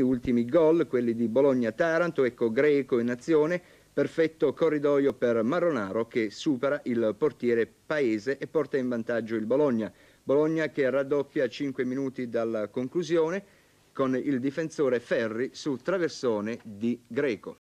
ultimi gol, quelli di Bologna-Taranto, ecco Greco in azione, perfetto corridoio per Maronaro che supera il portiere Paese e porta in vantaggio il Bologna. Bologna che raddoppia 5 minuti dalla conclusione con il difensore Ferri su traversone di Greco.